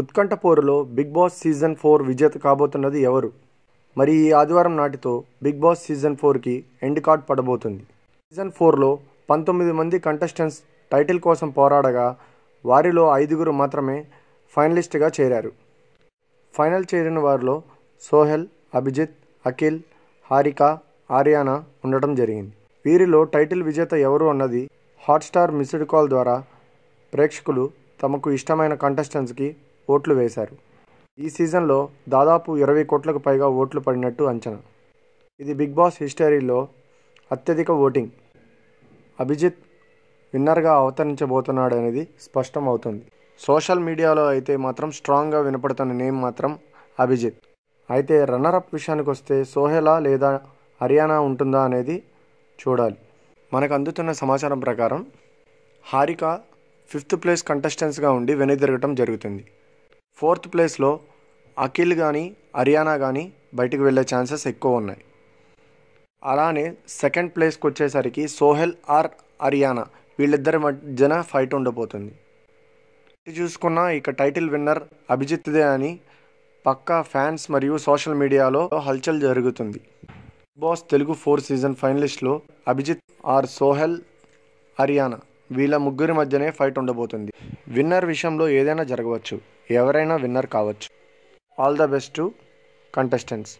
ఉత్కంఠపోరులో Bigg Boss season four విజేత కాబోతున్నది ఎవరు మరి ఈ ఆదివారం నాటితో బిగ్ బాస్ సీజన్ ఫోర్కి ఎండ్ కార్డ్ పడబోతుంది సీజన్ ఫోర్లో పంతొమ్మిది మంది కంటెస్టెంట్స్ టైటిల్ కోసం పోరాడగా వారిలో ఐదుగురు మాత్రమే ఫైనలిస్ట్గా చేరారు ఫైనల్ చేరిన వారిలో సోహెల్ అభిజిత్ అఖిల్ హారిక ఆర్యానా ఉండటం జరిగింది వీరిలో టైటిల్ విజేత ఎవరు అన్నది హాట్స్టార్ మిస్డ్ కాల్ ద్వారా ప్రేక్షకులు తమకు ఇష్టమైన కంటెస్టెంట్స్కి ఓట్లు వేశారు ఈ సీజన్లో దాదాపు ఇరవై కోట్లకు పైగా ఓట్లు పడినట్టు అంచనా ఇది బిగ్ బాస్ హిస్టరీలో అత్యధిక ఓటింగ్ అభిజిత్ విన్నర్గా అవతరించబోతున్నాడనేది స్పష్టం అవుతుంది సోషల్ మీడియాలో అయితే మాత్రం స్ట్రాంగ్గా వినపడుతున్న నేమ్ మాత్రం అభిజిత్ అయితే రన్నరప్ విషయానికి వస్తే సోహెలా లేదా హర్యానా ఉంటుందా అనేది చూడాలి మనకు అందుతున్న సమాచారం ప్రకారం హారిక ఫిఫ్త్ ప్లేస్ కంటెస్టెంట్స్గా ఉండి వెనుదిరగటం జరుగుతుంది ఫోర్త్ ప్లేస్లో అఖిల్ కానీ హర్యానా కానీ బయటకు వెళ్ళే ఛాన్సెస్ ఎక్కువ ఉన్నాయి అలానే సెకండ్ ప్లేస్కి వచ్చేసరికి సోహెల్ ఆర్ హర్యానా వీళ్ళిద్దరి మధ్యన ఫైట్ ఉండబోతుంది చూసుకున్న ఇక టైటిల్ విన్నర్ అభిజిత్దే అని పక్కా ఫ్యాన్స్ మరియు సోషల్ మీడియాలో హల్చల్ జరుగుతుంది బాస్ తెలుగు ఫోర్ సీజన్ ఫైనలిస్ట్లో అభిజిత్ ఆర్ సోహెల్ హర్యానా వీళ్ళ ముగ్గురి మధ్యనే ఫైట్ ఉండబోతుంది విన్నర్ విషయంలో ఏదైనా జరగవచ్చు ఎవరైనా విన్నర్ కావచ్చు all the best to contestants